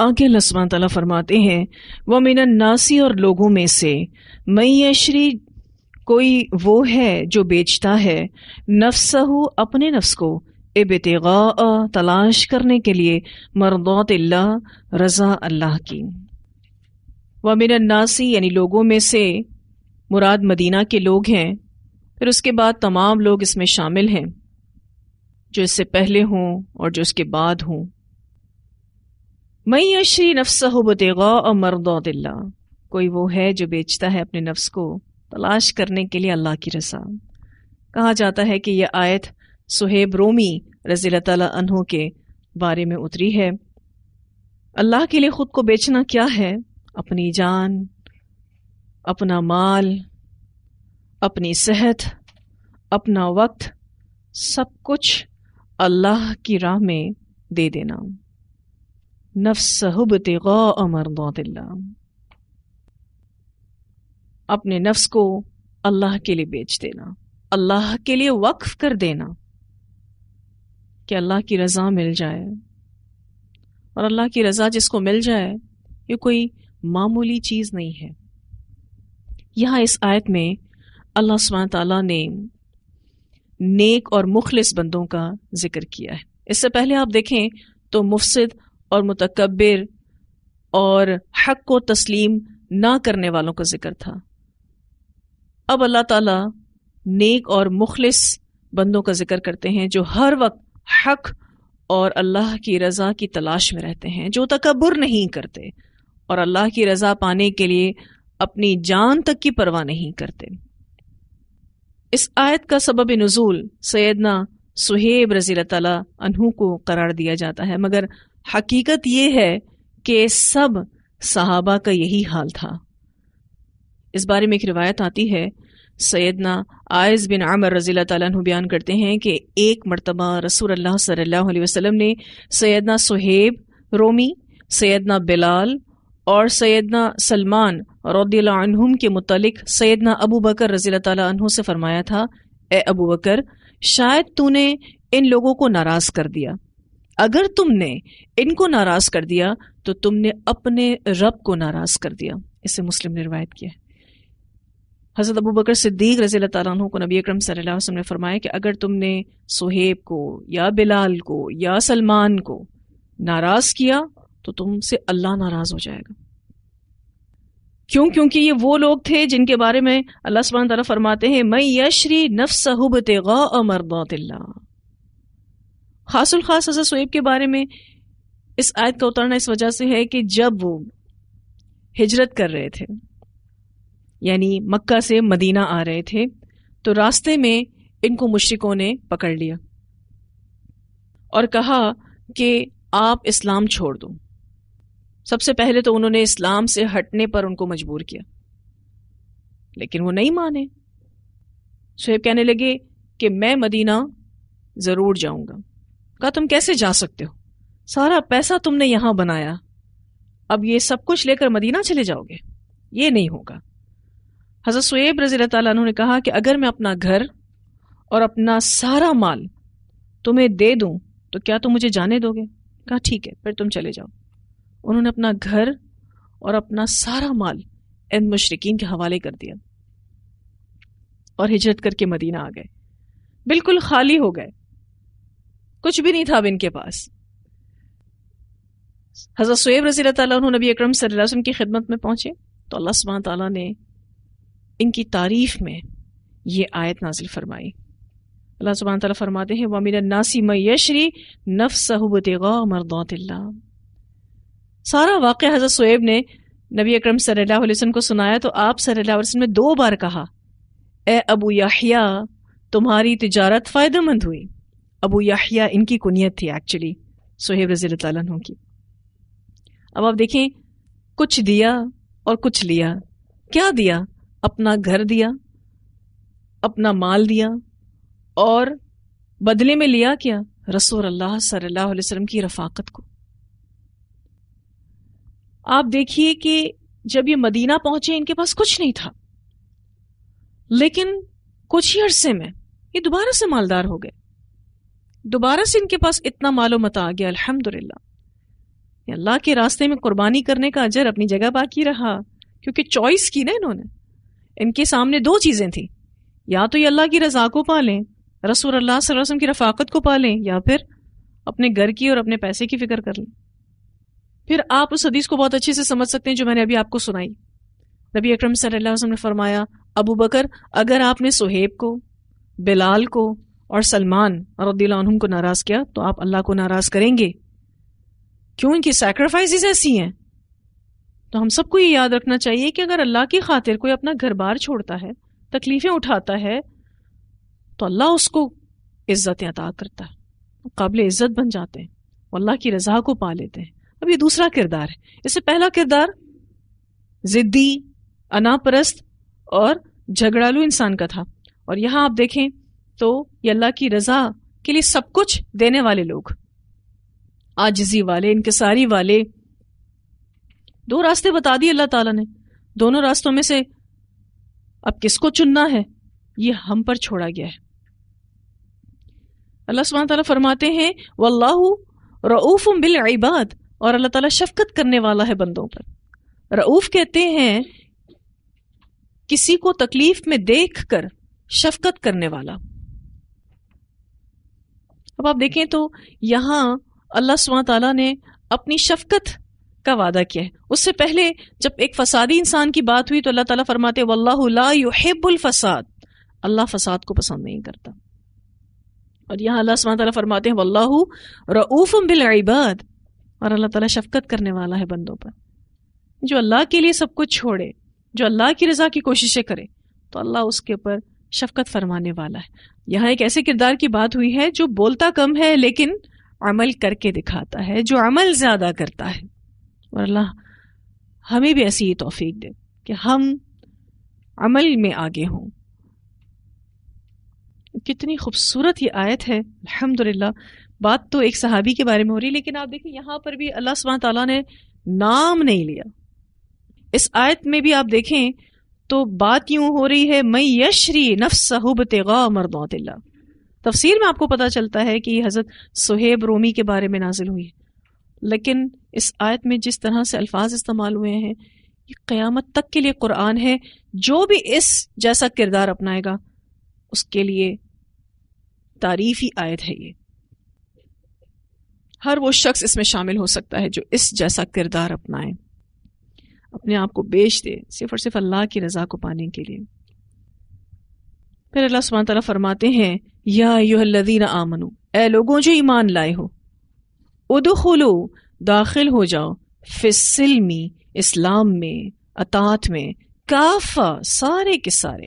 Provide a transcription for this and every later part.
आगे लसमान तला फरमाते हैं वह मीना नासी और लोगों में से मैशरी कोई वो है जो बेचता है नफ्सहु अपने नफ्स को इबतगा तलाश करने के लिए मरदौत रज़ा अल्लाह की व नासी यानी लोगों में से मुराद मदीना के लोग हैं फिर उसके बाद तमाम लोग इसमें शामिल हैं जो इससे पहले हों और जो उसके बाद हों मई यशरी नफ्स बतेगा और मरदौदिल्ला कोई वो है जो बेचता है अपने नफ्स को तलाश करने के लिए अल्लाह की रसा कहा जाता है कि यह आयत सुहेब रोमी रजील तहों के बारे में उतरी है अल्लाह के लिए खुद को बेचना क्या है अपनी जान अपना माल अपनी सेहत अपना वक्त सब कुछ अल्लाह की राह में दे देना अपने नफ्स को अल्लाह के लिए बेच देना अल्लाह के लिए वक्फ कर देना कि अल्लाह की रज़ा मिल जाए और अल्लाह की रज़ा जिसको मिल जाए ये कोई मामूली चीज़ नहीं है यहां इस आयत में अल्लाह सुबह तला ने नेक और मुखलिस बंदों का जिक्र किया है इससे पहले आप देखें तो मुफसद और मुतकबिर और हक को तस्लीम ना करने वालों का जिक्र था अब अल्लाह ताला नेक और मुखलिस बंदों का जिक्र करते हैं जो हर वक्त हक और अल्लाह की रज़ा की तलाश में रहते हैं जो तकबर नहीं करते और अल्लाह की रज़ा पाने के लिए अपनी जान तक की परवाह नहीं करते इस आयत का सबब नज़ूल सैदना सुहेब रजील तला को करार दिया जाता है मगर हकीकत ये है कि सब सहाबा का यही हाल था इस बारे में एक रिवायत आती है सैदना आयज़ बिन आमर रजील्ला तु बयान करते हैं कि एक मरतबा रसूल अल्लाह सल्लल्लाहु अलैहि वसल्लम ने सैदना सुहेब रोमी सैदना बिलाल और सैदना सलमान रौदीम के मुतलक सैदना अबू बकर रजील तु से फ़रमाया था ए अबू बकर शायद तूने इन लोगों को नाराज़ कर दिया अगर तुमने इनको नाराज कर दिया तो तुमने अपने रब को नाराज कर दिया इसे मुस्लिम ने रिवायत किया हज़रत अबू बकर सिद्दीक रजी तु को नबी अक्रम वसल्लम ने फरमाया कि अगर तुमने सोहेब को या बिलाल को या सलमान को नाराज़ किया तो तुमसे अल्लाह नाराज़ हो जाएगा क्यों क्योंकि ये वो लोग थे जिनके बारे में अल्लाह सुबह तरह फरमाते हैं मैं यशरी नफ्सहुब तेगा मरदातिल्ला खासुल खास हजरत शुएब के बारे में इस आयत का उतरना इस वजह से है कि जब वो हिजरत कर रहे थे यानी मक्का से मदीना आ रहे थे तो रास्ते में इनको मुशरकों ने पकड़ लिया और कहा कि आप इस्लाम छोड़ दो सबसे पहले तो उन्होंने इस्लाम से हटने पर उनको मजबूर किया लेकिन वो नहीं माने शुएब कहने लगे कि मैं मदीना ज़रूर जाऊंगा कहा तुम कैसे जा सकते हो सारा पैसा तुमने यहां बनाया अब ये सब कुछ लेकर मदीना चले जाओगे ये नहीं होगा हजरत सुब रजी तु ने कहा कि अगर मैं अपना घर और अपना सारा माल तुम्हें दे दूं तो क्या तुम मुझे जाने दोगे कहा ठीक है फिर तुम चले जाओ उन्होंने अपना घर और अपना सारा माल इन मुशरकिन के हवाले कर दिया और हिजरत करके मदीना आ गए बिल्कुल खाली हो गए कुछ भी नहीं था अब इनके पास हज़रत सुब रजी नबी अक्रम वसम की खिदमत में पहुंचे तो अल्लाह सुबह तला ने इनकी तारीफ में ये आयत नाजिल फरमाई अल्लाह सुबह तला फरमाते हैं वामिन नासी मयशरी नफ सहबतगा मरदौतिल्ला सारा वाक़ हज़रत सुब ने नबी अक्रम वसम को सुनाया तो आप सल्लाम ने दो बार कहा ए अबू याहिया तुम्हारी तिजारत फ़ायदेमंद हुई अबू याहिया इनकी कुनियत थी एक्चुअली सोहेब रज़ी तु की अब आप देखें कुछ दिया और कुछ लिया क्या दिया अपना घर दिया अपना माल दिया और बदले में लिया क्या रसूल अल्लाह सल्लल्लाहु अलैहि वसल्लम की रफाकत को आप देखिए कि जब ये मदीना पहुंचे इनके पास कुछ नहीं था लेकिन कुछ ही अरसे में ये दोबारा से मालदार हो गए दोबारा से इनके पास इतना मालूम आ गया अल्हम्दुलिल्लाह अल्लाह के रास्ते में कुर्बानी करने का अजर अपनी जगह बाकी रहा क्योंकि चॉइस की ना इन्होंने इनके सामने दो चीज़ें थी या तो ये अल्लाह की रजा को पालें रसूल अल्लाह वसम की रफाकत को पालें या फिर अपने घर की और अपने पैसे की फ़िक्र कर लें फिर आप उस हदीस को बहुत अच्छे से समझ सकते हैं जो मैंने अभी आपको सुनाई नबी अक्रम सल्लल्लाहु अलैहि वसल्लम ने फरमाया अबू बकर अगर आपने सुहेब को बिलाल को और सलमान रदीम को नाराज़ किया तो आप अल्लाह को नाराज़ करेंगे क्यों इनकी सेक्रीफाइस ऐसी हैं तो हम सबको ये याद रखना चाहिए कि अगर अल्लाह की खातिर कोई अपना घर बार छोड़ता है तकलीफ़ें उठाता है तो अल्लाह उसको इज़्ज़त अदा करता है काबिल इज़्ज़त बन जाते हैं अल्लाह की रजा को पा लेते हैं अब ये दूसरा किरदार है इससे पहला किरदार ज़िद्दी अनापरस्त और झगड़ालू इंसान का था और यहां आप देखें तो ये अल्लाह की रजा के लिए सब कुछ देने वाले लोग आजजी वाले इनकसारी वाले दो रास्ते बता दिए अल्लाह ताला ने दोनों रास्तों में से अब किसको चुनना है ये हम पर छोड़ा गया है अल्लाह सुबह ताला फरमाते हैं वल्लाह रऊफ़ बिल इबाद और अल्लाह ताला शफकत करने वाला है बंदों पर रऊफ़ कहते हैं किसी को तकलीफ में देख कर शफकत करने वाला अब आप देखें तो यहाँ अल्लाह सुबह ने अपनी शफकत का वादा किया है उससे पहले जब एक फसादी इंसान की बात हुई तो अल्लाह ताला फरमाते फसाद अल्लाह फसाद को पसंद नहीं करता और यहाँ अल्लाह सुबह फरमाते हैं वल्लाह रऊफ़म बिल इबाद और अल्लाह ताला शफकत करने वाला है बंदों पर जो अल्लाह के लिए सब कुछ छोड़े जो अल्लाह की रजा की कोशिशें करे तो अल्लाह उसके ऊपर शफकत फरमाने वाला है यहाँ एक ऐसे किरदार की बात हुई है जो बोलता कम है लेकिन अमल करके दिखाता है जो अमल ज़्यादा करता है और अल्लाह हमें भी ऐसी ही तोफीक दे कि हम अमल में आगे हों कितनी खूबसूरत ये आयत है अल्हम्दुलिल्लाह बात तो एक सहाबी के बारे में हो रही है लेकिन आप देखिए यहाँ पर भी अल्लाह सुबह ताला ने नाम नहीं लिया इस आयत में भी आप देखें तो बात यूं हो रही है मई यशरी नफसहुब तेगा मरदौतिल्ला तफसीर में आपको पता चलता है कि हज़रत सुहेब रोमी के बारे में नाजिल हुई है लेकिन इस आयत में जिस तरह से अल्फाज इस्तेमाल हुए हैं ये क़्यामत तक के लिए कुरान है जो भी इस जैसा किरदार अपनाएगा उसके लिए तारीफी आयत है ये हर वो शख्स इसमें शामिल हो सकता है जो इस जैसा किरदार अपनाएं अपने आप को बेच दे सिर्फ और सिर्फ अल्लाह की रजा को पाने के लिए फिर अल्लाह सुबह तला फरमाते हैं या यूहदीन आमनु ए लोगों जो ईमान लाए हो उदो दाखिल हो जाओ फिसलमी इस्लाम में अतात में काफा सारे के सारे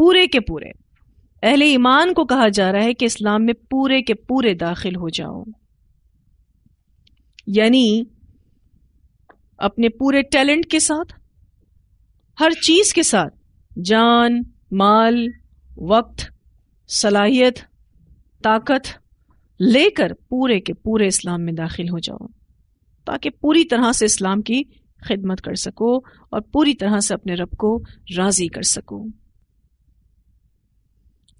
पूरे के पूरे अहले ईमान को कहा जा रहा है कि इस्लाम में पूरे के पूरे दाखिल हो जाओ यानी अपने पूरे टैलेंट के साथ हर चीज के साथ जान माल वक्त सलाहियत ताकत लेकर पूरे के पूरे इस्लाम में दाखिल हो जाओ ताकि पूरी तरह से इस्लाम की खिदमत कर सको और पूरी तरह से अपने रब को राजी कर सको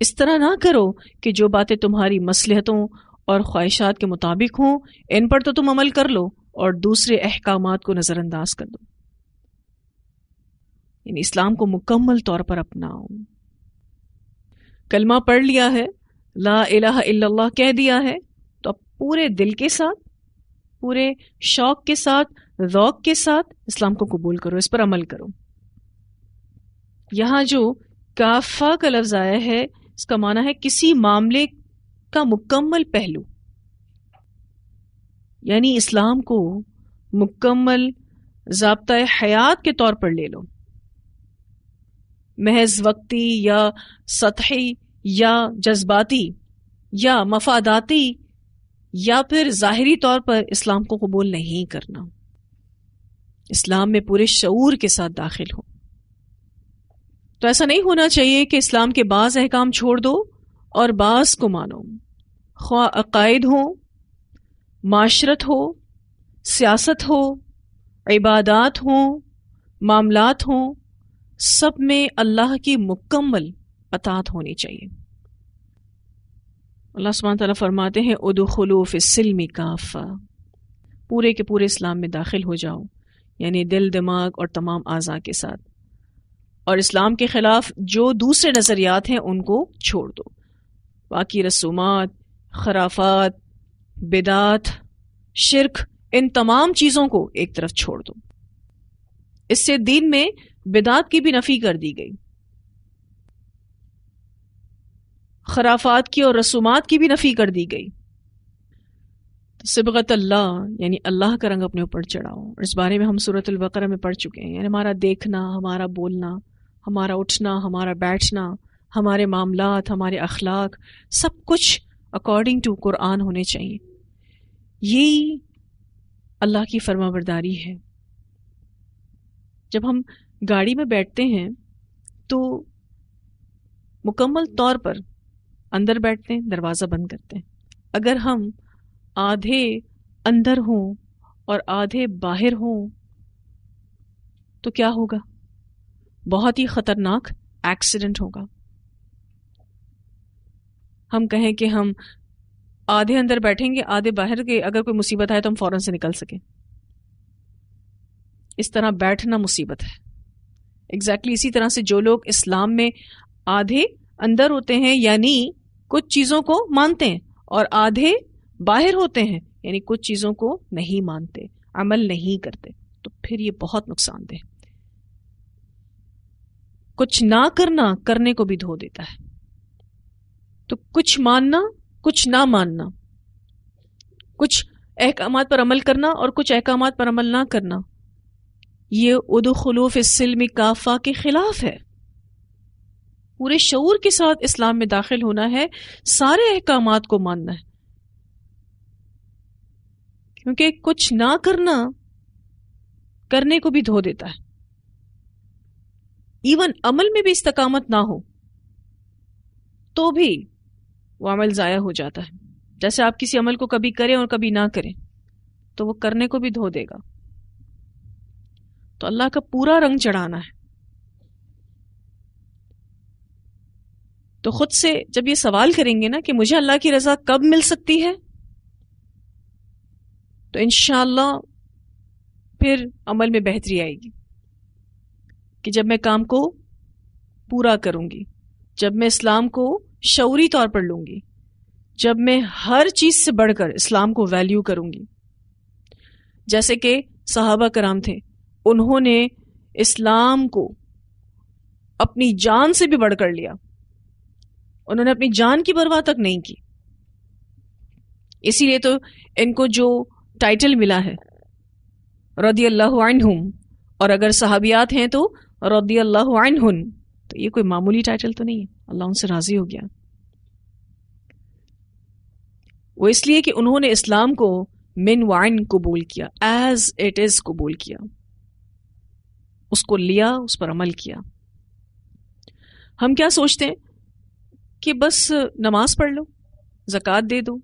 इस तरह ना करो कि जो बातें तुम्हारी मसलहतों और ख्वाहिशात के मुताबिक हों इन पर तो तुम अमल कर लो और दूसरे अहकाम को नज़रअंदाज कर दो यानी इस्लाम को मुकम्मल तौर पर अपनाओ कलमा पढ़ लिया है ला अला कह दिया है तो आप पूरे दिल के साथ पूरे शौक के साथ रौक के साथ इस्लाम को कबूल करो इस पर अमल करो यहां जो काफा का लफ्ज आया है इसका माना है किसी मामले का मुकम्मल पहलू यानी इस्लाम को मुकम्मल जबता हयात के तौर पर ले लो महज वक्ती या सतही या जज्बाती या मफादाती या फिर ज़ाहरी तौर पर इस्लाम को कबूल नहीं करना इस्लाम में पूरे शूर के साथ दाखिल हो तो ऐसा नहीं होना चाहिए कि इस्लाम के बाज़ अहकाम छोड़ दो और बास को मानो ख्वा अकायद हों माशरत हो सियासत हो इबादात हों मामलात हों सब में अल्लाह की मुकम्मल अतात होनी चाहिए अल्लाह सुबहान ताला फरमाते हैं उदखलूफ सिलमी काफ़ा पूरे के पूरे इस्लाम में दाखिल हो जाओ यानी दिल दिमाग और तमाम आज़ा के साथ और इस्लाम के ख़िलाफ़ जो दूसरे नज़रियात हैं उनको छोड़ दो बाकी रसूमात खराफात बिदात शिरक इन तमाम चीजों को एक तरफ छोड़ दो इससे दीन में बिदात की भी नफी कर दी गई खराफात की और रसूमात की भी नफी कर दी गई सिबगत अल्लाह यानी अल्लाह का रंग अपने ऊपर चढ़ाओ इस बारे में हम सूरत बकरा में पढ़ चुके हैं यानी हमारा देखना हमारा बोलना हमारा उठना हमारा बैठना हमारे मामला हमारे अखलाक सब कुछ अकॉर्डिंग टू कुरान होने चाहिए यही अल्लाह की फर्माबरदारी है जब हम गाड़ी में बैठते हैं तो मुकम्मल तौर पर अंदर बैठते हैं दरवाज़ा बंद करते हैं अगर हम आधे अंदर हों और आधे बाहर हों तो क्या होगा बहुत ही ख़तरनाक एक्सीडेंट होगा हम कहें कि हम आधे अंदर बैठेंगे आधे बाहर के अगर कोई मुसीबत आए तो हम फौरन से निकल सकें इस तरह बैठना मुसीबत है एग्जैक्टली exactly इसी तरह से जो लोग इस्लाम में आधे अंदर होते हैं यानी कुछ चीज़ों को मानते हैं और आधे बाहर होते हैं यानी कुछ चीज़ों को नहीं मानते अमल नहीं करते तो फिर ये बहुत नुकसानदेह कुछ ना करना करने को भी धो देता है तो कुछ मानना कुछ ना मानना कुछ अहकाम पर अमल करना और कुछ अहकाम पर अमल ना करना ये उद खलूफ इसलम काफा के खिलाफ है पूरे शूर के साथ इस्लाम में दाखिल होना है सारे अहकाम को मानना है क्योंकि कुछ ना करना करने को भी धो देता है इवन अमल में भी इस्तकामत ना हो तो भी वो अमल ज़ाया हो जाता है जैसे आप किसी अमल को कभी करें और कभी ना करें तो वो करने को भी धो देगा तो अल्लाह का पूरा रंग चढ़ाना है तो खुद से जब ये सवाल करेंगे ना कि मुझे अल्लाह की रजा कब मिल सकती है तो इनशाला फिर अमल में बेहतरी आएगी कि जब मैं काम को पूरा करूंगी जब मैं इस्लाम को शौरी तौर पर लूंगी जब मैं हर चीज से बढ़कर इस्लाम को वैल्यू करूंगी जैसे कि साहबा कराम थे उन्होंने इस्लाम को अपनी जान से भी बढ़कर लिया उन्होंने अपनी जान की परवाह तक नहीं की इसीलिए तो इनको जो टाइटल मिला है रदी अल्लाह और अगर साहबियात हैं तो रदी अल्लाह तो ये कोई मामूली टाइटल तो नहीं है अल्लाह उनसे राज़ी हो गया वो इसलिए कि उन्होंने इस्लाम को मिन वाइन कबूल किया एज इट इज़ कबूल किया उसको लिया उस पर अमल किया हम क्या सोचते हैं कि बस नमाज पढ़ लो जक़ात दे दो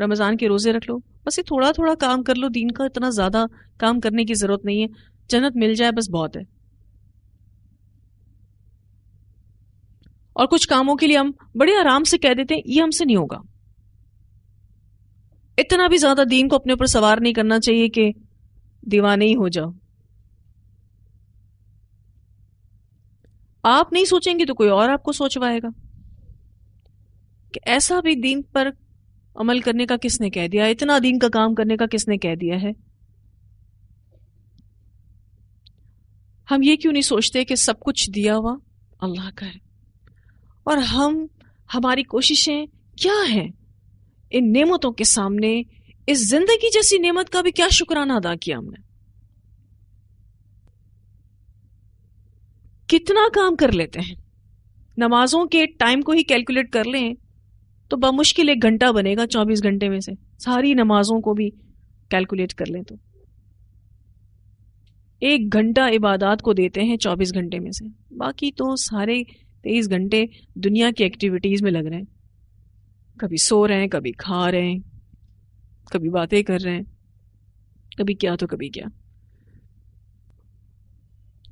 रमज़ान के रोज़े रख लो बस ये थोड़ा थोड़ा काम कर लो दीन का इतना ज़्यादा काम करने की ज़रूरत नहीं है जन्नत मिल जाए बस बहुत है और कुछ कामों के लिए हम बड़े आराम से कह देते हैं ये हमसे नहीं होगा इतना भी ज्यादा दीन को अपने ऊपर सवार नहीं करना चाहिए कि दीवाने ही हो जाओ आप नहीं सोचेंगे तो कोई और आपको सोचवाएगा कि ऐसा भी दीन पर अमल करने का किसने कह दिया इतना दीन का काम करने का किसने कह दिया है हम ये क्यों नहीं सोचते कि सब कुछ दिया हुआ अल्लाह का है और हम हमारी कोशिशें क्या हैं इन नेमतों के सामने इस जिंदगी जैसी नेमत का भी क्या शुक्राना अदा किया हमने कितना काम कर लेते हैं नमाजों के टाइम को ही कैलकुलेट कर लें तो बमुश्किल एक घंटा बनेगा चौबीस घंटे में से सारी नमाजों को भी कैलकुलेट कर लें तो एक घंटा इबादत को देते हैं चौबीस घंटे में से बाकी तो सारे तेईस घंटे दुनिया की एक्टिविटीज़ में लग रहे हैं कभी सो रहे हैं कभी खा रहे हैं कभी बातें कर रहे हैं कभी क्या तो कभी क्या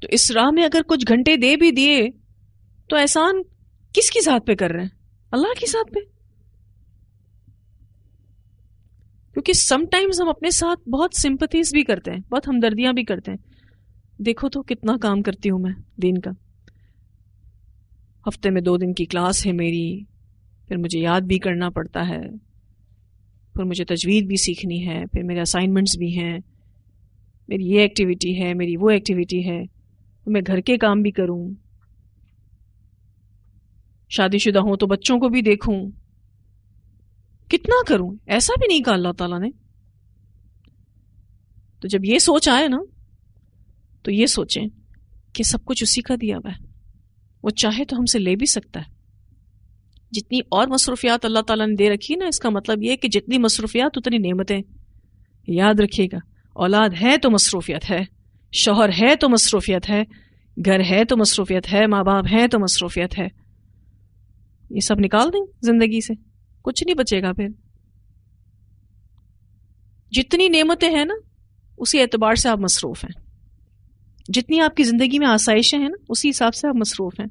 तो इस राह में अगर कुछ घंटे दे भी दिए तो एहसान किसकी साथ पे कर रहे हैं अल्लाह की साथ पे क्योंकि समटाइम्स हम अपने साथ बहुत सिंपथीज भी करते हैं बहुत हमदर्दियां भी करते हैं देखो तो कितना काम करती हूं मैं दिन का हफ्ते में दो दिन की क्लास है मेरी फिर मुझे याद भी करना पड़ता है फिर मुझे तजवीद भी सीखनी है फिर मेरे असाइनमेंट्स भी हैं मेरी ये एक्टिविटी है मेरी वो एक्टिविटी है तो मैं घर के काम भी करूं शादीशुदा हूं तो बच्चों को भी देखूं कितना करूं ऐसा भी नहीं कहा अल्लाह ताला ने तो जब ये सोच आए ना तो ये सोचें कि सब कुछ उसी का दिया हुआ है वो चाहे तो हमसे ले भी सकता है जितनी और मसरूफियात अल्लाह ताला ने दे रखी है ना इसका मतलब ये कि जितनी मसरूफियात उतनी नियमतें याद रखिएगा औलाद है तो मसरूफियत है शोहर है तो मसरूफियत है घर है तो मसरूफियत है माँ बाप हैं तो मसरूफियत है ये सब निकाल दें जिंदगी से कुछ नहीं बचेगा फिर जितनी नेमतें हैं ना उसी एतबार से आप मसरूफ़ हैं जितनी आपकी ज़िंदगी में आसाइशें हैं ना उसी हिसाब से आप मसरूफ़ हैं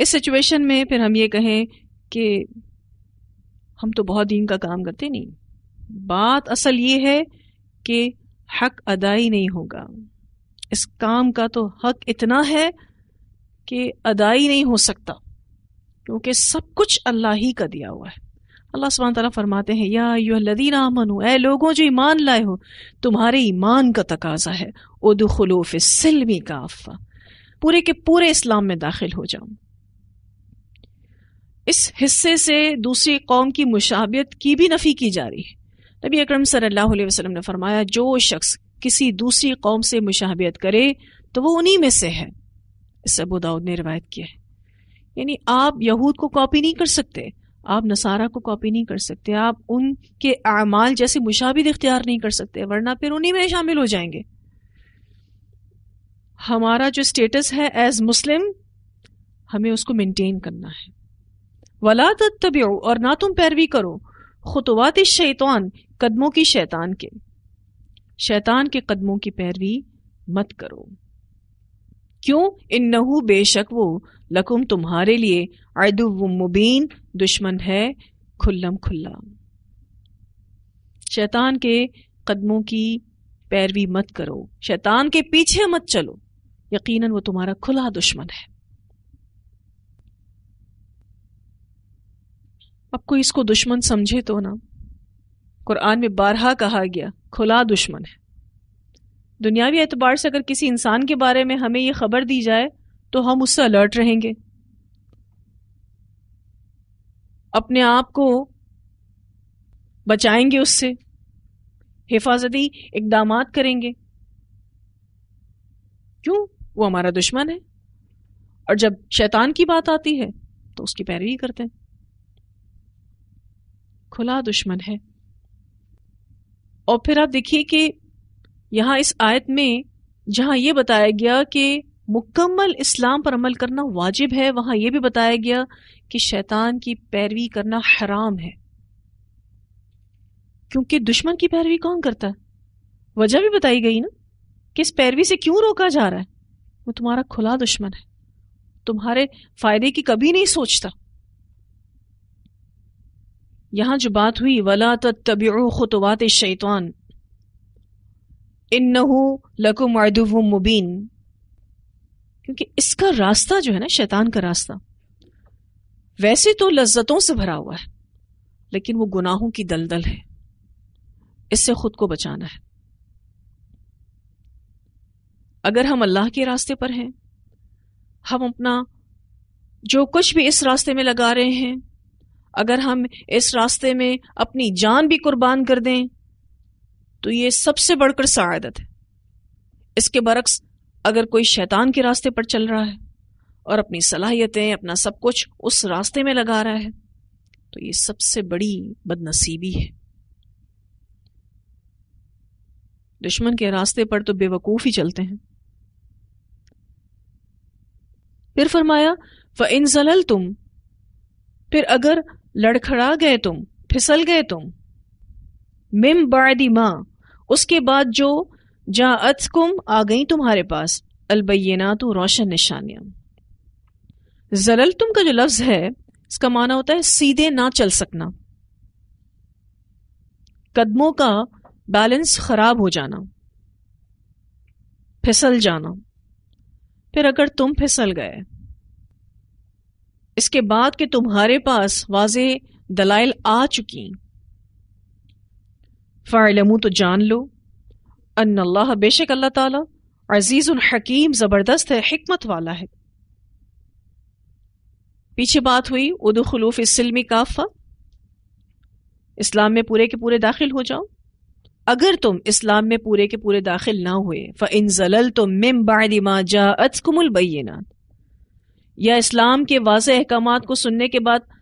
इस सिचुएशन में फिर हम ये कहें कि हम तो बहुत दीन का काम करते नहीं बात असल ये है कि हक अदाई नहीं होगा इस काम का तो हक इतना है कि अदाई नहीं हो सकता क्योंकि सब कुछ अल्लाह ही का दिया हुआ है अल्लाह सुबहान तला फरमाते हैं या अमन हो ए लोगों जो ईमान लाए हो तुम्हारे ईमान का तकाजा है उदु खलूफ सिलमी का अफवा पूरे के पूरे इस्लाम में दाखिल हो जाऊं इस हिस्से से दूसरी कौम की मुशाबियत की भी नफ़ी की जा रही है नबी अक्रम सल्ला वसलम ने फरमाया जो शख्स किसी दूसरी कौम से मुशाबियत करे तो वो उन्हीं में से है इस अबू दाऊद ने रिवायत किया है यानी आप यहूद को कॉपी नहीं कर सकते आप नसारा को कॉपी नहीं कर सकते आप उनके अमाल जैसे मुशाबिद इख्तियार नहीं कर सकते वरना फिर उन्हीं में शामिल हो जाएंगे हमारा जो स्टेटस है एज मुस्लिम हमें उसको मेंटेन करना है वला तब और ना तुम पैरवी करो खुतवात शैतान कदमों की शैतान के शैतान के कदमों की पैरवी मत करो क्यों इन नहु बेशक वो लकुम तुम्हारे लिए अदुव मुबीन दुश्मन है खुल्लम खुल्ला शैतान के कदमों की पैरवी मत करो शैतान के पीछे मत चलो यकीनन वो तुम्हारा खुला दुश्मन है अब कोई इसको दुश्मन समझे तो ना कुरान में बारहा कहा गया खुला दुश्मन है दुनियावी एतबार से अगर किसी इंसान के बारे में हमें ये खबर दी जाए तो हम उससे अलर्ट रहेंगे अपने आप को बचाएंगे उससे हिफाजती इकदाम करेंगे क्यों वो हमारा दुश्मन है और जब शैतान की बात आती है तो उसकी पैरवी करते हैं खुला दुश्मन है और फिर आप देखिए कि यहां इस आयत में जहां ये बताया गया कि मुकम्मल इस्लाम पर अमल करना वाजिब है वहां यह भी बताया गया कि शैतान की पैरवी करना हराम है क्योंकि दुश्मन की पैरवी कौन करता है वजह भी बताई गई ना कि इस पैरवी से क्यों रोका जा रहा है वो तुम्हारा खुला दुश्मन है तुम्हारे फायदे की कभी नहीं सोचता यहां जो बात हुई वला तबियो खुतवात शैतान इन नकुम मुबीन क्योंकि इसका रास्ता जो है ना शैतान का रास्ता वैसे तो लज्जतों से भरा हुआ है लेकिन वो गुनाहों की दलदल है इससे खुद को बचाना है अगर हम अल्लाह के रास्ते पर हैं हम अपना जो कुछ भी इस रास्ते में लगा रहे हैं अगर हम इस रास्ते में अपनी जान भी कुर्बान कर दें तो ये सबसे बढ़कर शायदत है इसके बरक्स अगर कोई शैतान के रास्ते पर चल रहा है और अपनी सलाहियतें अपना सब कुछ उस रास्ते में लगा रहा है तो ये सबसे बड़ी बदनसीबी है दुश्मन के रास्ते पर तो बेवकूफ ही चलते हैं फिर फरमाया व इन जलल तुम फिर अगर लड़खड़ा गए तुम फिसल गए तुम मिम बादी माँ उसके बाद जो जहाँ कुम आ गई तुम्हारे पास अलबैना तो रोशन निशानियां जलल तुम का जो लफ्ज है इसका माना होता है सीधे ना चल सकना कदमों का बैलेंस खराब हो जाना फिसल जाना फिर अगर तुम फिसल गए इसके बाद के तुम्हारे पास वाजे दलाइल आ चुकी फ़ायलमू तो जान लो अल्लाह बेशक अल्लाह ताला अजीज़ हकीम ज़बरदस्त है हिकमत वाला है पीछे बात हुई उदो खलूफ इसलमी काफ़ा इस्लाम में पूरे के पूरे दाखिल हो जाओ अगर तुम इस्लाम में पूरे के पूरे दाखिल ना हुए फ इन जलल तुम मिम बादिमा जा अतकुमलबैनात या इस्लाम के वाज अहकाम को सुनने के बाद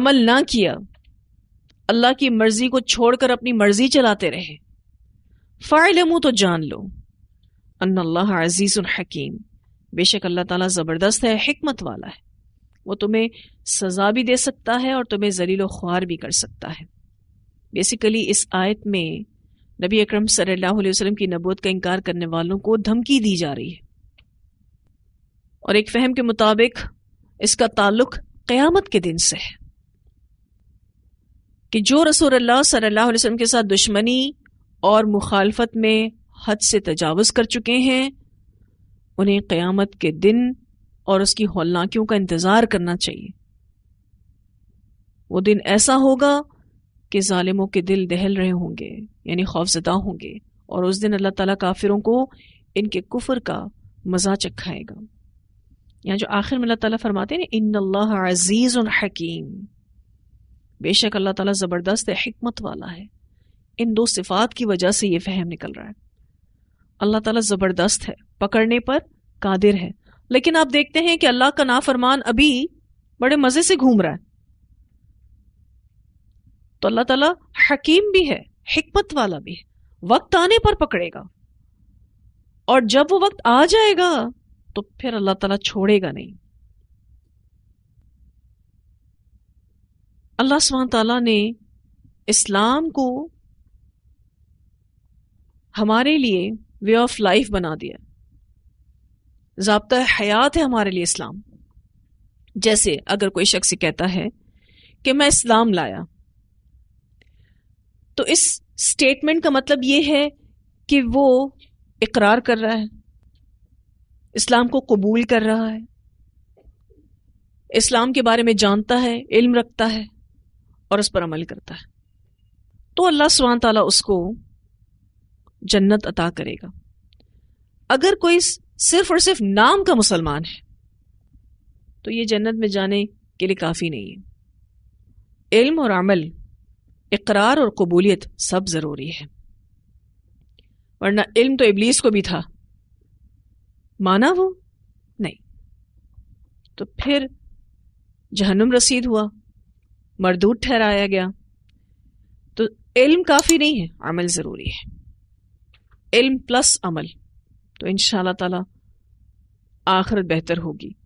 अमल ना किया अल्लाह की मर्जी को छोड़कर अपनी मर्जी चलाते रहे फ़ाइलमू तो जान लो अल्लाह अजीज़ हकीम बेशक अल्लाह ताला ज़बरदस्त है हिकमत वाला है वो तुम्हें सज़ा भी दे सकता है और तुम्हें जलील ख्वार भी कर सकता है बेसिकली इस आयत में नबी अकरम सल्लल्लाहु अलैहि वसल्लम की नबूत का इनकार करने वालों को धमकी दी जा रही है और एक फहम के मुताबिक इसका ताल्लुक क़यामत के दिन से है कि जो रसूल अल्लाह सल्लल्लाहु अलैहि वसल्लम के साथ दुश्मनी और मुखालफत में हद से तजावज़ कर चुके हैं उन्हें क़यामत के दिन और उसकी हौलनाकियों का इंतज़ार करना चाहिए वो दिन ऐसा होगा कि ालिमों के दिल दहल रहे होंगे यानी खौफजदा होंगे और उस दिन अल्लाह ताला काफिरों को इनके कुफर का मजा चखाएगा यहाँ जो आखिर में अल्लाह ताला फरमाते हैं इन अल्लाह अजीज़ हकीम बेशक अल्लाह ताला ज़बरदस्त हिकमत वाला है इन दो सिफात की वजह से यह फहम निकल रहा है अल्लाह तला ज़बरदस्त है पकड़ने पर कादिर है लेकिन आप देखते हैं कि अल्लाह का ना फरमान अभी बड़े मज़े से घूम रहा है तो अल्लाह ताला हकीम भी है हिकमत वाला भी है वक्त आने पर पकड़ेगा और जब वो वक्त आ जाएगा तो फिर अल्लाह तला छोड़ेगा नहीं अल्लाह सुबह तला ने इस्लाम को हमारे लिए वे ऑफ लाइफ बना दिया जबता हयात है हमारे लिए इस्लाम जैसे अगर कोई शख्स कहता है कि मैं इस्लाम लाया तो इस स्टेटमेंट का मतलब यह है कि वो इकरार कर रहा है इस्लाम को कबूल कर रहा है इस्लाम के बारे में जानता है इल्म रखता है और उस पर अमल करता है तो अल्लाह स्वान ताला उसको जन्नत अता करेगा अगर कोई सिर्फ और सिर्फ नाम का मुसलमान है तो ये जन्नत में जाने के लिए काफ़ी नहीं है इल्म और अमल इकरार और कबूलियत सब ज़रूरी है वरना इल्म तो इबलीस को भी था माना वो नहीं तो फिर जहनुम रसीद हुआ मरदूत ठहराया गया तो इल्म काफ़ी नहीं है अमल ज़रूरी है इल्म प्लस अमल तो इन ताला आखिरत बेहतर होगी